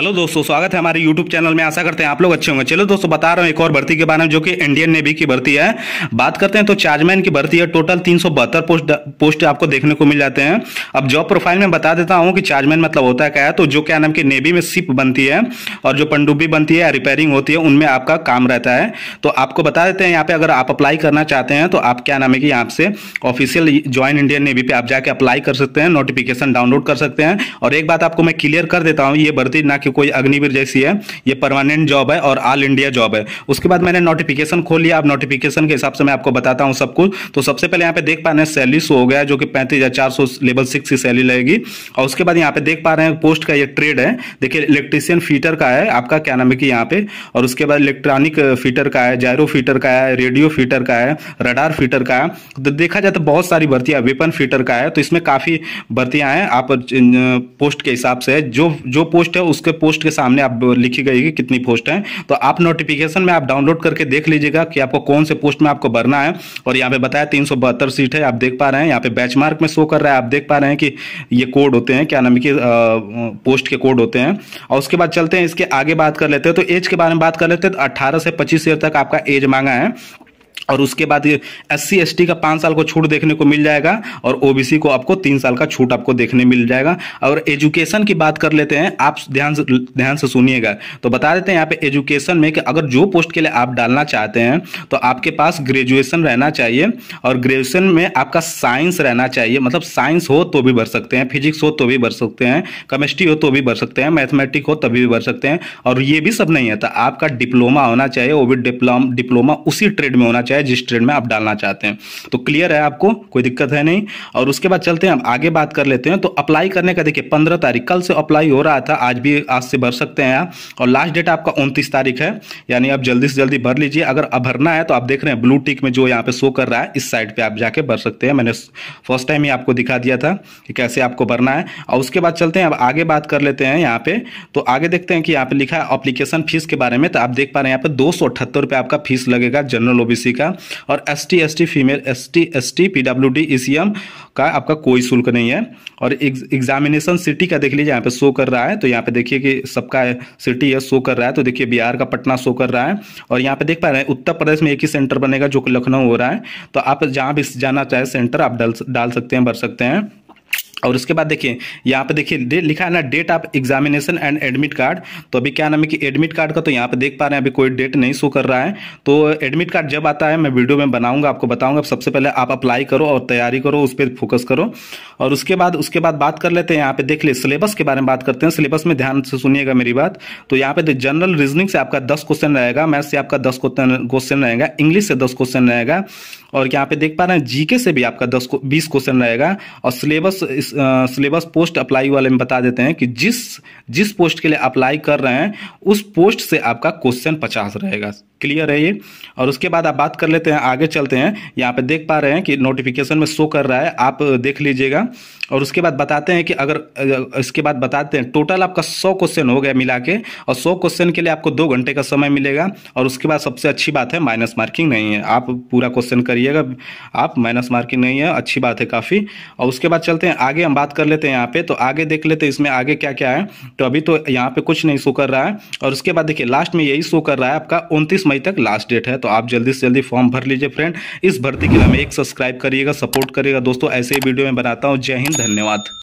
hello दोस्तों स्वागत है हमारे यूट्यूब चैनल में आशा करते हैं आप लोग अच्छे होंगे चलो दोस्तों बता रहा हूँ एक और भर्ती के बारे में जो कि इंडियन नेवी की भर्ती है बात करते हैं तो चार्जमैन की भर्ती है टोटल तीन पोस्ट पोस्ट आपको देखने को मिल जाते हैं अब जॉब प्रोफाइल में बता देता हूँ कि चार्जमैन मतलब होता है क्या है तो जो क्या नाम की नेवी में सिप बनती है और जो पंडुब्बी बनती है या रिपेयरिंग होती है उनमें आपका काम रहता है तो आपको बता देते हैं यहाँ पे अगर आप अप्लाई करना चाहते हैं तो आप क्या नाम है कि यहाँ से ऑफिशियल ज्वाइन इंडियन नेवी पे आप जाके अप्लाई कर सकते हैं नोटिफिकेशन डाउनलोड कर सकते हैं और एक बात आपको मैं क्लियर कर देता हूँ ये भर्ती ना कि कि कोई अग्निवीर जैसी है ये परमानेंट जॉब है और ऑल इंडिया जॉब है उसके बाद मैंने नोटिफिकेशन खोल लिया अब नोटिफिकेशन के हिसाब से मैं आपको बताता हूँ सब कुछ तो सबसे पहले यहाँ पे देख पा रहे हैं सैलरी शो हो गया जो कि पैंतीस लेवल सिक्स की सैलरी लगेगी और उसके बाद यहाँ पे देख पा रहे हैं पोस्ट का ये ट्रेड है देखिए इलेक्ट्रीशियन फीटर का है आपका क्या नाम है कि यहाँ पे और उसके बाद इलेक्ट्रॉनिक फीटर का है जायरो फीटर का है रेडियो फीटर का है रडार फीटर का है तो देखा जाए तो बहुत सारी भर्तियाँ वेपन फीटर का है तो इसमें काफ़ी भर्तियाँ हैं आप पोस्ट के हिसाब से जो जो पोस्ट है उसके आपके पोस्ट के सामने आप लिखी गई कि कितनी पोस्ट है तो आप नोटिफिकेशन में आप डाउनलोड करके देख लीजिएगा कि आपको कौन से पोस्ट में आपको भरना है और यहाँ पे बताया तीन सीट है आप देख पा रहे हैं यहाँ पे बैच में शो कर रहा है आप देख पा रहे हैं कि ये कोड होते हैं क्या नाम की पोस्ट के कोड होते हैं और उसके बाद चलते हैं इसके आगे बात कर लेते हैं तो एज के बारे में बात कर लेते हैं तो अट्ठारह से पच्चीस ईयर तक आपका एज मांगा है और उसके बाद एस सी एस टी का पाँच साल को छूट देखने को मिल जाएगा और ओबीसी को आपको तीन साल का छूट आपको देखने मिल जाएगा और एजुकेशन की बात कर लेते हैं आप ध्यान ध्यान से सुनिएगा तो बता देते हैं यहाँ पे एजुकेशन में कि अगर जो पोस्ट के लिए आप डालना चाहते हैं तो आपके पास ग्रेजुएशन रहना चाहिए और ग्रेजुएशन में आपका साइंस रहना चाहिए मतलब साइंस हो तो भी भर सकते हैं फिजिक्स हो तो भी भर सकते हैं केमिस्ट्री हो तो भी भर सकते हैं मैथमेटिक हो तभी भी भर सकते हैं और ये भी सब नहीं है तो आपका डिप्लोमा होना चाहिए वो भी डिप्लोमा उसी ट्रेड में होना चाहिए है जिस ट्रेड में आप डालना चाहते हैं तो क्लियर है आपको कोई दिक्कत है नहीं और उसके बाद चलते हैं आगे बात कर लेते हैं तो अप्लाई करने का देखिए पंद्रह तारीख कल से अप्लाई हो रहा था आज भी आज से भर सकते हैं और लास्ट डेट आपका उनतीस तारीख है यानी आप जल्दी से जल्दी भर लीजिए अगर भरना है तो आप देख रहे हैं ब्लू टिक में जो यहाँ पे शो कर रहा है इस साइड पर आप जाके भर सकते हैं मैंने फर्स्ट टाइम ही आपको दिखा दिया था कि कैसे आपको भरना है और उसके बाद चलते हैं अब आगे बात कर लेते हैं यहाँ पे तो आगे देखते हैं कि यहाँ पे लिखा है अप्लीकेशन फीस के बारे में तो आप देख पा रहे हैं यहाँ पे दो सौ आपका फीस लगेगा जनरल ओबीसी का और S T S T female S T S T P W D E C M का आपका कोई शुल्क नहीं है और एग्जामिनेशन सिटी का देख लीजिए यहाँ पे शो कर रहा है तो यहाँ पे देखिए कि सबका सिटी है शो कर रहा है तो देखिए बिहार का पटना शो कर रहा है और यहाँ पे देख पा रहे हैं उत्तर प्रदेश में एक ही सेंटर बनेगा जो लखनऊ हो रहा है तो आप जहाँ भी जाना चाहे सेंटर आप डाल सकते हैं भर सकते हैं और उसके बाद देखिए यहाँ पे देखिए लिखा है ना date of examination and admit card तो अभी क्या नाम है कि एडमिट कार्ड का तो यहाँ पे देख पा रहे हैं अभी कोई डेट नहीं शो कर रहा है तो एडमिट कार्ड जब आता है मैं वीडियो में बनाऊंगा आपको बताऊंगा सबसे पहले आप अप्लाई करो और तैयारी करो उस पर फोकस करो और उसके बाद उसके बाद बात कर लेते हैं यहाँ पे देख ले सिलेबस के बारे में बात करते हैं सिलेबस में ध्यान से सुनिएगा मेरी बात तो यहाँ पे जनरल रीजनिंग से आपका दस क्वेश्चन रहेगा मैथ से आपका दस क्वेश्चन रहेगा इंग्लिश से दस क्वेश्चन रहेगा और यहाँ पे देख पा रहे हैं जीके से भी आपका दस बीस क्वेश्चन रहेगा और सिलेबस सिलेबस पोस्ट अप्लाई वाले में बता देते हैं कि जिस जिस पोस्ट के लिए अप्लाई कर रहे हैं उस पोस्ट से आपका क्वेश्चन पचास रहेगा क्लियर है ये और उसके बाद आप बात कर लेते हैं आगे चलते हैं यहाँ पे देख पा रहे हैं कि नोटिफिकेशन में शो कर रहा है आप देख लीजिएगा और उसके बाद बताते हैं कि अगर इसके बाद बताते हैं टोटल आपका सौ क्वेश्चन हो गया मिला के और सौ क्वेश्चन के लिए आपको दो घंटे का समय मिलेगा और उसके बाद सबसे अच्छी बात है माइनस मार्किंग नहीं है आप पूरा क्वेश्चन करिएगा आप माइनस मार्किंग नहीं है अच्छी बात है काफ़ी और उसके बाद चलते हैं आगे हम बात कर लेते हैं यहाँ पे तो आगे देख लेते हैं इसमें आगे क्या क्या है तो अभी तो यहाँ पे कुछ नहीं शो कर रहा है और उसके बाद देखिए लास्ट में यही शो कर रहा है आपका उनतीस मई तक लास्ट डेट है तो आप जल्दी से जल्दी फॉर्म भर लीजिए फ्रेंड इस भर्ती के लिए हमें एक सब्सक्राइब करिएगा सपोर्ट करिएगा दोस्तों ऐसे ही वीडियो में बनाता हूँ जय हिंद धन्यवाद